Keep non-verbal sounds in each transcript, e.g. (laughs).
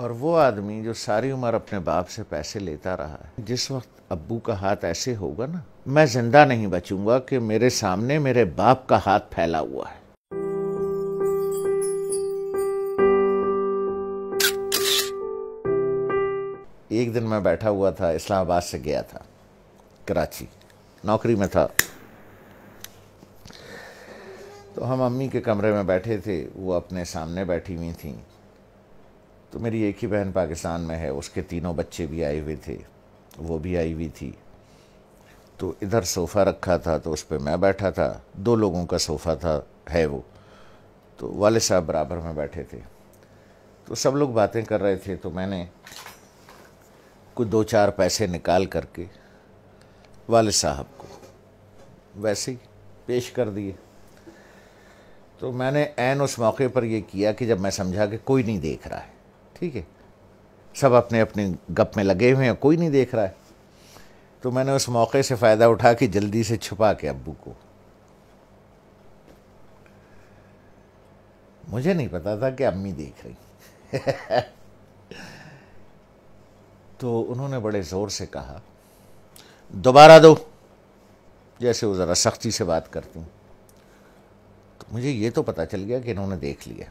और वो आदमी जो सारी उम्र अपने बाप से पैसे लेता रहा है जिस वक्त अब्बू का हाथ ऐसे होगा ना मैं जिंदा नहीं बचूंगा कि मेरे सामने मेरे बाप का हाथ फैला हुआ है एक दिन मैं बैठा हुआ था इस्लामाबाद से गया था कराची नौकरी में था तो हम अम्मी के कमरे में बैठे थे वो अपने सामने बैठी हुई थी तो मेरी एक ही बहन पाकिस्तान में है उसके तीनों बच्चे भी आए हुए थे वो भी आई हुई थी तो इधर सोफ़ा रखा था तो उस पर मैं बैठा था दो लोगों का सोफ़ा था है वो तो वाले साहब बराबर में बैठे थे तो सब लोग बातें कर रहे थे तो मैंने कुछ दो चार पैसे निकाल करके वाले साहब को वैसे ही पेश कर दिए तो मैंने एन उस मौके पर यह किया कि जब मैं समझा कि कोई नहीं देख रहा है ठीक है सब अपने अपने गप में लगे हुए हैं कोई नहीं देख रहा है तो मैंने उस मौके से फ़ायदा उठा कि जल्दी से छुपा के अब्बू को मुझे नहीं पता था कि अम्मी देख रही (laughs) तो उन्होंने बड़े ज़ोर से कहा दोबारा दो जैसे वो ज़रा सख्ती से बात करती तो मुझे ये तो पता चल गया कि इन्होंने देख लिया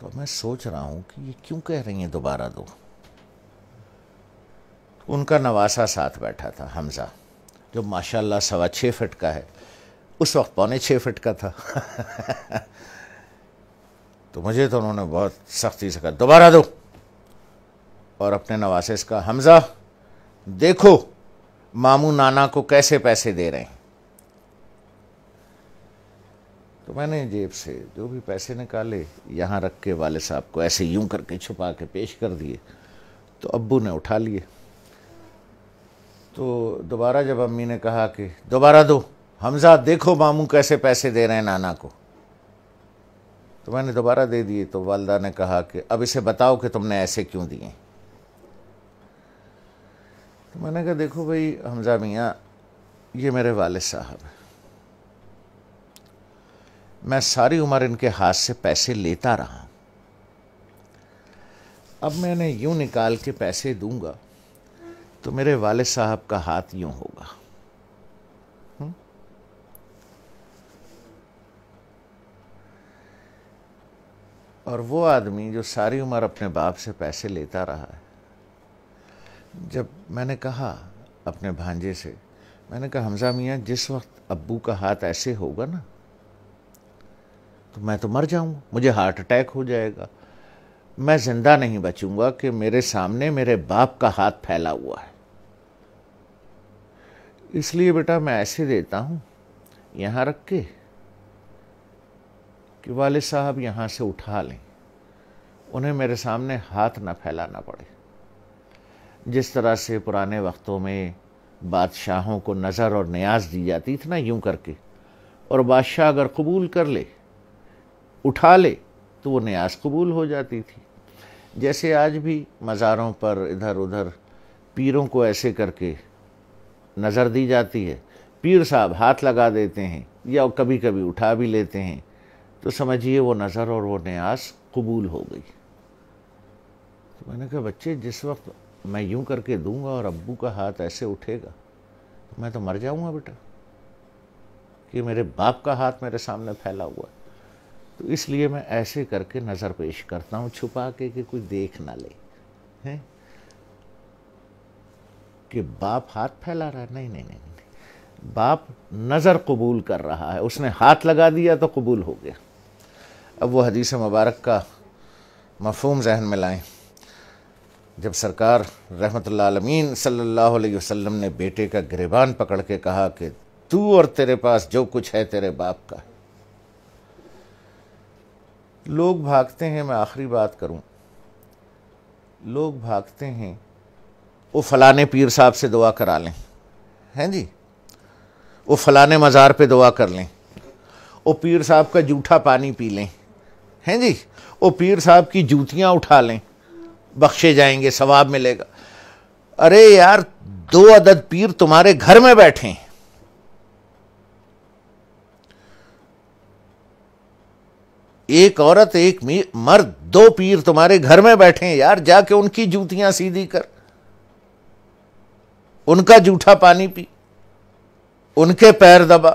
तो मैं सोच रहा हूँ कि ये क्यों कह रही हैं दोबारा दो उनका नवासा साथ बैठा था हमज़ा जो माशाल्लाह सवा छः फिट का है उस वक्त पौने छः फिट का था (laughs) तो मुझे तो उन्होंने बहुत सख्ती से कहा दोबारा दो और अपने नवासे का हमज़ा देखो मामू नाना को कैसे पैसे दे रहे हैं तो मैंने जेब से जो भी पैसे निकाले यहाँ रख के वाले साहब को ऐसे यूं करके छुपा के पेश कर दिए तो अब्बू ने उठा लिए तो दोबारा जब अम्मी ने कहा कि दोबारा दो हमजा देखो मामू कैसे पैसे दे रहे हैं नाना को तो मैंने दोबारा दे दिए तो वालदा ने कहा कि अब इसे बताओ कि तुमने ऐसे क्यों दिए तो मैंने कहा देखो भाई हमजा मियाँ ये मेरे वाले साहब हैं मैं सारी उम्र इनके हाथ से पैसे लेता रहा अब मैं इन्हें यूँ निकाल के पैसे दूंगा तो मेरे वाले साहब का हाथ यूं होगा और वो आदमी जो सारी उम्र अपने बाप से पैसे लेता रहा है जब मैंने कहा अपने भांजे से मैंने कहा हमजा मियाँ जिस वक्त अब्बू का हाथ ऐसे होगा ना तो मैं तो मर जाऊंगा मुझे हार्ट अटैक हो जाएगा मैं जिंदा नहीं बचूंगा कि मेरे सामने मेरे बाप का हाथ फैला हुआ है इसलिए बेटा मैं ऐसे देता हूँ यहाँ रख के कि वाले साहब यहाँ से उठा लें उन्हें मेरे सामने हाथ ना फैलाना पड़े जिस तरह से पुराने वक्तों में बादशाहों को नज़र और न्याज दी जाती इतना यूं करके और बादशाह अगर कबूल कर ले उठा ले तो वो न्यास कबूल हो जाती थी जैसे आज भी मज़ारों पर इधर उधर पीरों को ऐसे करके नज़र दी जाती है पीर साहब हाथ लगा देते हैं या कभी कभी उठा भी लेते हैं तो समझिए वो नज़र और वो न्यास कबूल हो गई तो मैंने कहा बच्चे जिस वक्त मैं यूं करके दूंगा और अब्बू का हाथ ऐसे उठेगा तो मैं तो मर जाऊंगा बेटा कि मेरे बाप का हाथ मेरे सामने फैला हुआ है तो इसलिए मैं ऐसे करके नज़र पेश करता हूँ छुपा के कि कोई देख ना ले हैं कि बाप हाथ फैला रहा है नहीं नहीं नहीं, बाप नज़र कबूल कर रहा है उसने हाथ लगा दिया तो कबूल हो गया अब वो हदीस मुबारक का मफहम जहन में लाएं जब सरकार रहमत आलमीन सल्लल्लाहु अलैहि वसल्लम ने बेटे का गिरबान पकड़ के कहा कि तू और तेरे पास जो कुछ है तेरे बाप का लोग भागते हैं मैं आखिरी बात करूं लोग भागते हैं वो फलाने पीर साहब से दुआ करा लें हैं जी वो फलाने मज़ार पे दुआ कर लें वो पीर साहब का जूठा पानी पी लें हैं जी वो पीर साहब की जूतियाँ उठा लें बख्शे जाएंगे सवाब मिलेगा अरे यार दो अदद पीर तुम्हारे घर में बैठे हैं एक औरत एक मर्द दो पीर तुम्हारे घर में बैठे हैं यार जाके उनकी जूतियां सीधी कर उनका जूठा पानी पी उनके पैर दबा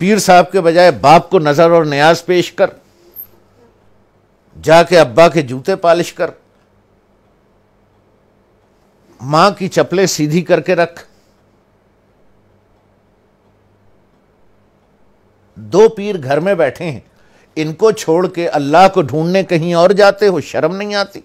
पीर साहब के बजाय बाप को नजर और न्याज पेश कर जाके अब्बा के जूते पालिश कर मां की चपले सीधी करके रख दो पीर घर में बैठे हैं इनको छोड़ के अल्लाह को ढूंढने कहीं और जाते हो शर्म नहीं आती